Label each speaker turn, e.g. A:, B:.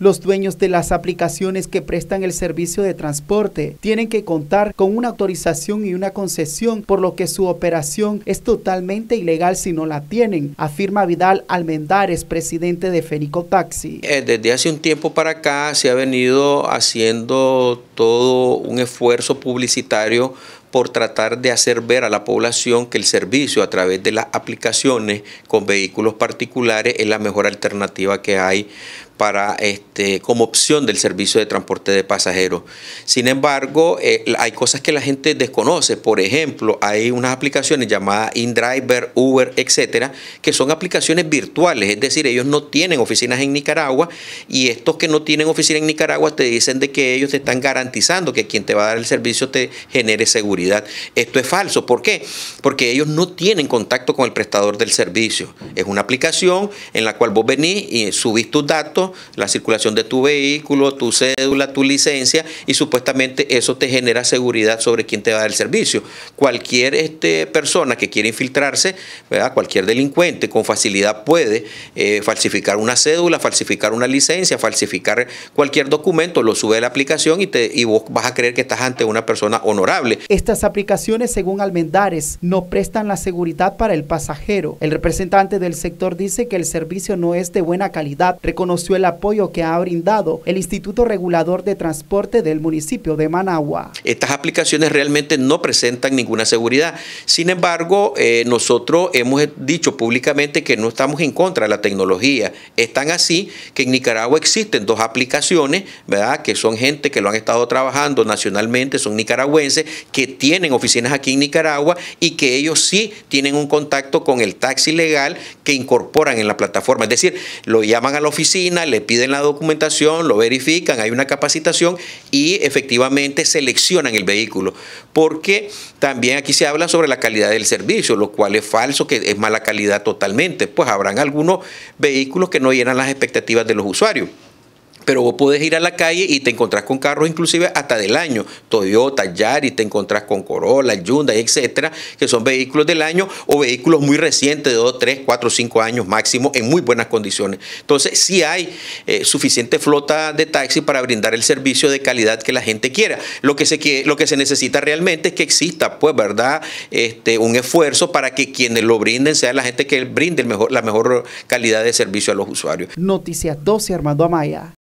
A: Los dueños de las aplicaciones que prestan el servicio de transporte tienen que contar con una autorización y una concesión, por lo que su operación es totalmente ilegal si no la tienen, afirma Vidal Almendares, presidente de Fénico Taxi.
B: Eh, desde hace un tiempo para acá se ha venido haciendo todo un esfuerzo publicitario por tratar de hacer ver a la población que el servicio a través de las aplicaciones con vehículos particulares es la mejor alternativa que hay para este, como opción del servicio de transporte de pasajeros. Sin embargo, eh, hay cosas que la gente desconoce. Por ejemplo, hay unas aplicaciones llamadas InDriver, Uber, etcétera, que son aplicaciones virtuales, es decir, ellos no tienen oficinas en Nicaragua y estos que no tienen oficina en Nicaragua te dicen de que ellos te están garantizando que quien te va a dar el servicio te genere seguridad esto es falso. ¿Por qué? Porque ellos no tienen contacto con el prestador del servicio. Es una aplicación en la cual vos venís y subís tus datos, la circulación de tu vehículo, tu cédula, tu licencia y supuestamente eso te genera seguridad sobre quién te va a dar el servicio. Cualquier este, persona que quiera infiltrarse, ¿verdad? cualquier delincuente con facilidad puede eh, falsificar una cédula, falsificar una licencia, falsificar cualquier documento, lo sube a la aplicación y, te, vos vas a creer que estás ante una persona honorable.
A: Este estas aplicaciones, según Almendares, no prestan la seguridad para el pasajero. El representante del sector dice que el servicio no es de buena calidad. Reconoció el apoyo que ha brindado el Instituto Regulador de Transporte del municipio de Managua.
B: Estas aplicaciones realmente no presentan ninguna seguridad. Sin embargo, eh, nosotros hemos dicho públicamente que no estamos en contra de la tecnología. Están así que en Nicaragua existen dos aplicaciones, ¿verdad? Que son gente que lo han estado trabajando nacionalmente, son nicaragüenses, que tienen oficinas aquí en Nicaragua y que ellos sí tienen un contacto con el taxi legal que incorporan en la plataforma. Es decir, lo llaman a la oficina, le piden la documentación, lo verifican, hay una capacitación y efectivamente seleccionan el vehículo. Porque también aquí se habla sobre la calidad del servicio, lo cual es falso, que es mala calidad totalmente. Pues habrán algunos vehículos que no llenan las expectativas de los usuarios pero vos podés ir a la calle y te encontrás con carros inclusive hasta del año, Toyota, Yari, te encontrás con Corolla, Hyundai, etcétera, que son vehículos del año o vehículos muy recientes de 2, 3, 4, 5 años máximo en muy buenas condiciones. Entonces, sí hay eh, suficiente flota de taxi para brindar el servicio de calidad que la gente quiera. Lo que se, lo que se necesita realmente es que exista, pues, ¿verdad? Este, un esfuerzo para que quienes lo brinden sea la gente
A: que brinde mejor, la mejor calidad de servicio a los usuarios. Noticias 12, Armando Amaya.